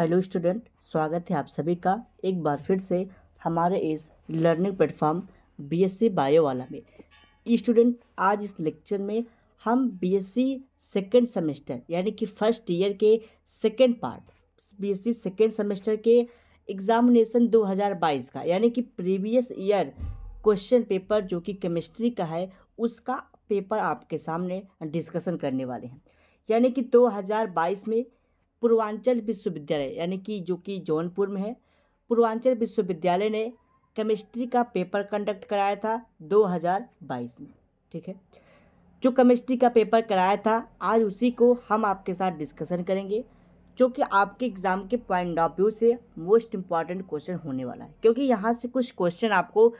hello student स्वागत है आप सभी का एक बार फिर से हमारे इस लर्निंग प्लेटफॉर्म बीएससी बायो वाला में स्टूडेंट आज इस लेक्चर में हम बीएससी सेकेंड सेमेस्टर यानी कि फर्स्ट ईयर के second part BSc second semester के एग्ज़ामिनेसन 2022 का यानी कि प्रीवियस ईयर क्वेश्चन पेपर जो कि केमिस्ट्री का है उसका पेपर आपके सामने डिस्कशन करने वाले हैं यानी कि 2022 में पूर्वांचल विश्वविद्यालय यानी कि जो कि जौनपुर में है पूर्वांचल विश्वविद्यालय ने केमिस्ट्री का पेपर कंडक्ट कराया था 2022 में ठीक है जो केमिस्ट्री का पेपर कराया था आज उसी को हम आपके साथ डिस्कशन करेंगे जो कि आपके एग्ज़ाम के पॉइंट ऑफ व्यू से मोस्ट इम्पॉर्टेंट क्वेश्चन होने वाला है क्योंकि यहाँ से कुछ क्वेश्चन आपको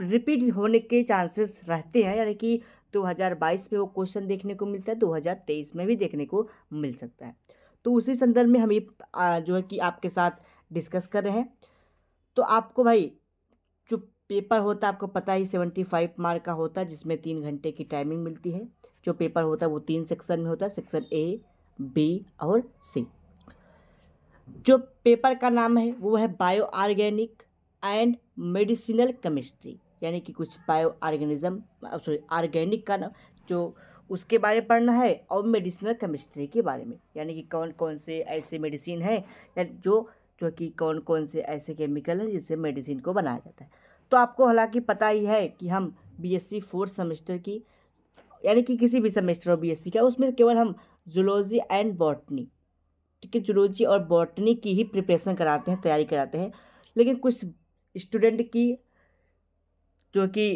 रिपीट होने के चांसेस रहते हैं यानी कि 2022 में वो क्वेश्चन देखने को मिलता है 2023 में भी देखने को मिल सकता है तो उसी संदर्भ में हम ये जो है कि आपके साथ डिस्कस कर रहे हैं तो आपको भाई जो पेपर होता है आपको पता ही सेवेंटी फाइव मार्क का होता है जिसमें तीन घंटे की टाइमिंग मिलती है जो पेपर होता है वो तीन सेक्शन में होता है सेक्शन ए बी और सी जो पेपर का नाम है वो है bio organic and medicinal chemistry यानी कि कुछ बायो ऑर्गेनिज्म सॉरी ऑर्गेनिक का नाम जो उसके बारे में पढ़ना है और मेडिसिनल केमिस्ट्री के बारे में यानी कि कौन कौन से ऐसे मेडिसिन हैं या जो जो कि कौन कौन से ऐसे केमिकल हैं जिससे मेडिसिन को बनाया जाता है तो आपको हालांकि पता ही है कि हम B S C fourth semester की यानी कि किसी भी सेमेस्टर हो सी का उसमें केवल हम जुलॉजी एंड बॉटनी ठीक है जुलॉजी और बॉटनी की ही प्रिपरेशन कराते हैं तैयारी कराते हैं लेकिन कुछ स्टूडेंट की जो कि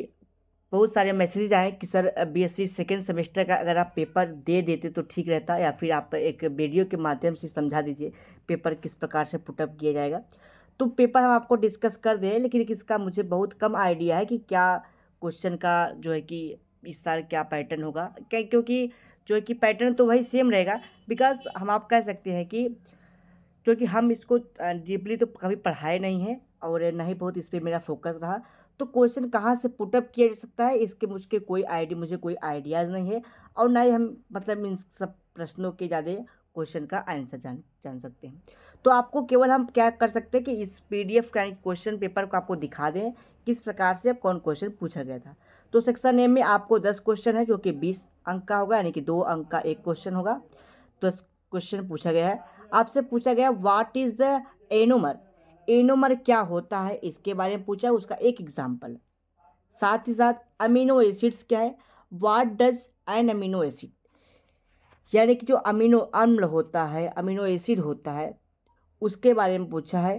बहुत सारे मैसेजेज आए कि सर बीएससी सेकेंड सेमेस्टर का अगर आप पेपर दे देते तो ठीक रहता या फिर आप एक वीडियो के माध्यम से समझा दीजिए पेपर किस प्रकार से पुटअप किया जाएगा तो पेपर हम आपको डिस्कस कर दे रहे लेकिन इसका मुझे बहुत कम आइडिया है कि क्या क्वेश्चन का जो है कि इस साल क्या पैटर्न होगा क्या क्योंकि जो है कि पैटर्न तो वही सेम रहेगा बिकॉज हम आप कह सकते हैं कि क्योंकि हम इसको डीपली तो कभी पढ़ाए नहीं हैं और ना ही बहुत इस पर मेरा फोकस रहा तो क्वेश्चन कहाँ से पुटअप किया जा सकता है इसके मुझके कोई आइडिया मुझे कोई आइडियाज़ नहीं है और ना ही हम मतलब इन सब प्रश्नों के ज़्यादा क्वेश्चन का आंसर जान जान सकते हैं तो आपको केवल हम क्या कर सकते हैं कि इस पीडीएफ का क्वेश्चन पेपर को आपको दिखा दें किस प्रकार से कौन क्वेश्चन पूछा गया था तो सेक्शन ए में आपको दस क्वेश्चन है जो कि बीस अंक का होगा यानी कि दो अंक का एक क्वेश्चन होगा दस क्वेश्चन पूछा गया है आपसे पूछा गया what is the anomer anomer क्या होता है इसके बारे में पूछा उसका एक एग्जाम्पल साथ ही साथ अमीनो एसिड्स क्या है what does an amino acid यानी कि जो अमीनो अम्ल होता है अमीनो एसिड होता है उसके बारे में पूछा है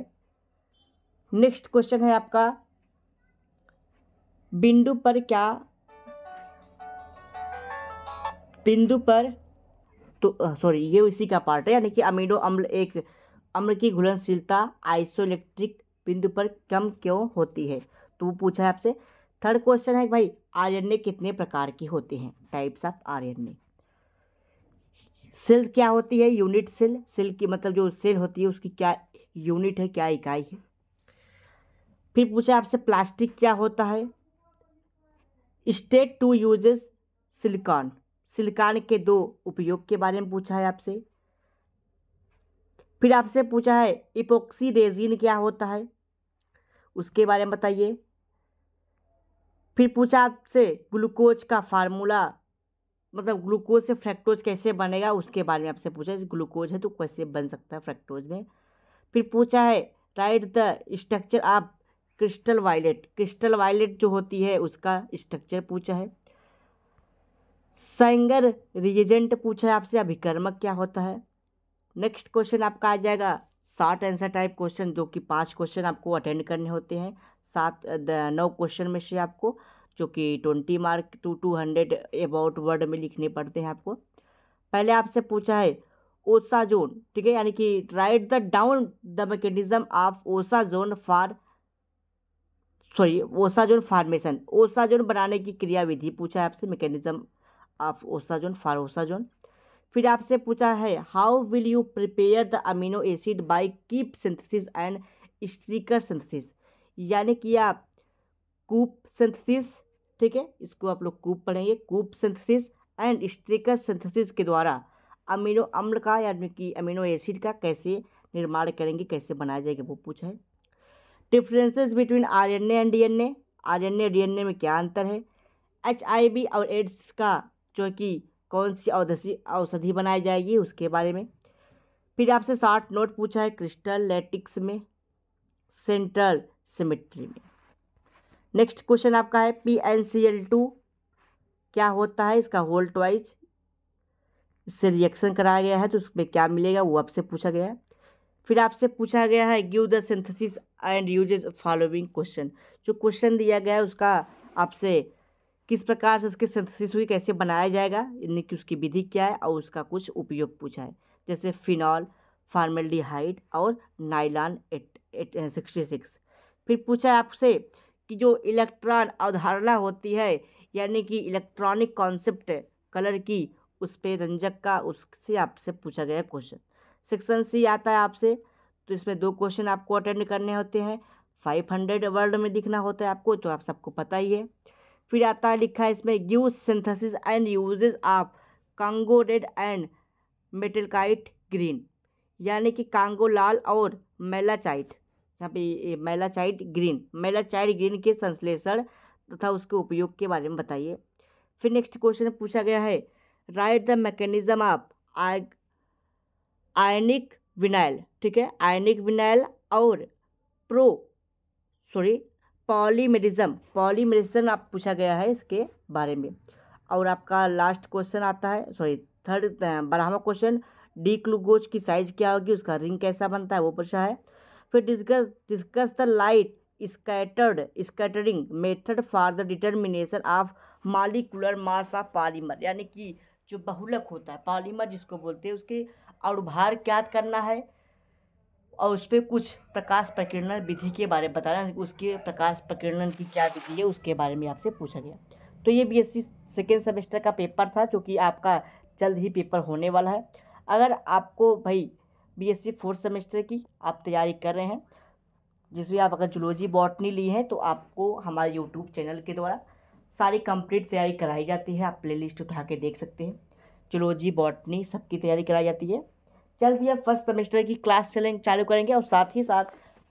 नेक्स्ट क्वेश्चन है आपका बिंदु पर क्या बिंदु पर तो सॉरी ये इसी का पार्ट है यानी कि अमीनो अम्ल एक अम्ल की घुलनशीलता आइसोइलेक्ट्रिक बिंदु पर कम क्यों होती है तो वो पूछा है आपसे थर्ड क्वेश्चन है भाई ए कितने प्रकार की होती हैं टाइप्स ऑफ आरएनए सेल क्या होती है यूनिट सेल सेल की मतलब जो सेल होती है उसकी क्या यूनिट है क्या इकाई है फिर पूछा आपसे प्लास्टिक क्या होता है state two uses silicon silicon के दो उपयोग के बारे में पूछा है आपसे फिर आपसे पूछा है इपोक्सी रेजिन क्या होता है उसके बारे में बताइए फिर पूछा आपसे ग्लूकोज का फार्मूला मतलब ग्लूकोज से फ्रैक्टोज कैसे बनेगा उसके बारे में आपसे पूछा ग्लूकोज है तो कैसे बन सकता है फ्रैक्टोज में फिर पूछा है राइट द स्ट्रक्चर आप क्रिस्टल वायलेट क्रिस्टल वायलेट जो होती है उसका स्ट्रक्चर पूछा है सेंगर रिएजेंट पूछा है आपसे अभिकर्मक क्या होता है नेक्स्ट क्वेश्चन आपका आ जाएगा साठ आंसर टाइप क्वेश्चन जो कि पांच क्वेश्चन आपको अटेंड करने होते हैं सात नौ क्वेश्चन में से आपको जो कि twenty mark two two hundred about word में लिखने पड़ते हैं आपको पहले आपसे पूछा है ओसा जोन ठीक है यानी कि write the down the mechanism of ozone for sorry ozone formation ozone बनाने की क्रियाविधि पूछा है आपसे mechanism of ozone for ozone फिर आपसे पूछा है how will you prepare the amino acid by keep synthesis and Strecker synthesis यानी कि आप कूप सिंथेसिस ठीक है इसको आप लोग कूप पढ़ेंगे coop synthesis and Strecker synthesis के द्वारा अमीनो अम्ल का यानी कि अमीनो एसिड का कैसे निर्माण करेंगे कैसे बनाया जाएगा वो पूछा है differences between R N and D N A R N A D N A में क्या अंतर है एच आई बी और एड्स का जो कि कौन सी औदसी औषधि बनाई जाएगी उसके बारे में फिर आपसे शार्ट नोट पूछा है क्रिस्टल लेटिक्स में सेंट्रल सिमेट्री में नेक्स्ट क्वेश्चन आपका है P N C L two क्या होता है इसका होल ट्वाइज इससे रिएक्शन कराया गया है तो उसमें क्या मिलेगा वो आपसे पूछा गया है फिर आपसे पूछा गया है give the synthesis and uses following question जो क्वेश्चन दिया गया है उसका आपसे किस प्रकार से उसके सिंथेसिस हुई कैसे बनाया जाएगा यानी कि उसकी विधि क्या है और उसका कुछ उपयोग पूछा है जैसे फिनॉल फार्मेल्डिहाइड और नाइलान एट सिक्सटी सिक्स फिर पूछा है आपसे कि जो इलेक्ट्रॉन अवधारणा होती है यानी कि इलेक्ट्रॉनिक कॉन्सेप्ट कलर की उस पर रंजक का उससे आपसे पूछा गया क्वेश्चन सेक्शन सी आता है आपसे तो इसमें दो क्वेश्चन आपको अटेंड करने होते हैं फाइव हंड्रेड वर्ड में दिखना होता है आपको तो आप सबको पता ही है फिर आता है लिखा है इसमें use synthesis and uses of Congo red and malachite green यानी कि कांगो लाल और मेलाचाइट यहाँ पे मेलाचाइट ग्रीन मेलाचाइट ग्रीन के संश्लेषण तथा उसके उपयोग के बारे में बताइए फिर नेक्स्ट क्वेश्चन पूछा गया है write the mechanism of ionic vinyl ठीक है आयनिक विनाइल और प्रो सॉरी पॉलीमेरिज्म पॉलीमेरिज्म आप पूछा गया है इसके बारे में और आपका लास्ट क्वेश्चन आता है सॉरी थर्ड बारहवा क्वेश्चन डी ग्लूकोज की साइज क्या होगी उसका रिंग कैसा बनता है वो पूछा है फिर discuss discuss the light scattered scattering method for the determination of molecular mass of polymer यानी कि जो बहुलक होता है पॉलीमर जिसको बोलते हैं उसके और भार क्या करना है और उस पर कुछ प्रकाश प्रकीर्णन विधि के बारे में बता रहे हैं उसके प्रकाश प्रकीर्णन की क्या विधि है उसके बारे में आपसे पूछा गया तो ये B S C second semester का पेपर था जो कि आपका जल्द ही पेपर होने वाला है अगर आपको भाई B S C fourth semester की आप तैयारी कर रहे हैं जिसमें आप अगर जुलोजी बॉटनी ली है तो आपको हमारे यूट्यूब चैनल के द्वारा सारी कंप्लीट तैयारी कराई जाती है आप प्लेलिस्ट उठा के देख सकते हैं जुलोजी बॉटनी सबकी तैयारी कराई जाती है जल्द ही अब फर्स्ट सेमेस्टर की क्लास चलें चालू करेंगे और साथ ही साथ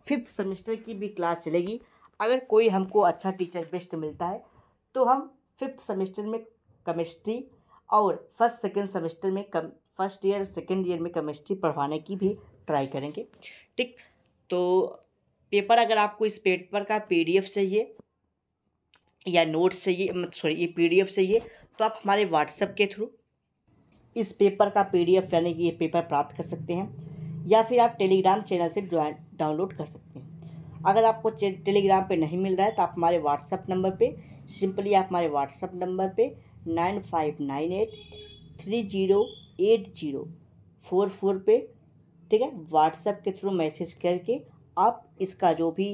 फिफ्थ सेमेस्टर की भी क्लास चलेगी अगर कोई हमको अच्छा टीचर बेस्ट मिलता है तो हम फिफ्थ सेमेस्टर में केमिस्ट्री और फर्स्ट सेकेंड सेमेस्टर में कम फर्स्ट ईयर सेकेंड ईयर में केमिस्ट्री पढ़वाने की भी ट्राई करेंगे ठीक तो पेपर अगर आपको इस पेपर का एफ चाहिए या नोट्स चाहिए सॉरी ये एफ चाहिए तो आप हमारे व्हाट्सएप के थ्रू इस पेपर का पीडीएफ यानी कि ये पेपर प्राप्त कर सकते हैं या फिर आप टेलीग्राम चैनल से डाउनलोड कर सकते हैं अगर आपको टेलीग्राम पे नहीं मिल रहा है तो आप हमारे व्हाट्सअप नंबर पे सिंपली आप हमारे व्हाट्सअप नंबर पे nine five nine eight three zero eight zero four four पे ठीक है व्हाट्सअप के थ्रू मैसेज करके आप इसका जो भी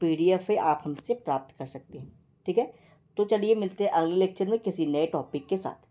पीडीएफ है आप हमसे प्राप्त कर सकते हैं ठीक है तो चलिए मिलते हैं अगले लेक्चर में किसी नए टॉपिक के साथ